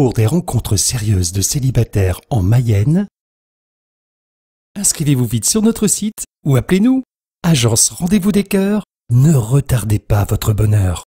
pour des rencontres sérieuses de célibataires en Mayenne, inscrivez-vous vite sur notre site ou appelez-nous. Agence Rendez-vous des Cœurs, ne retardez pas votre bonheur.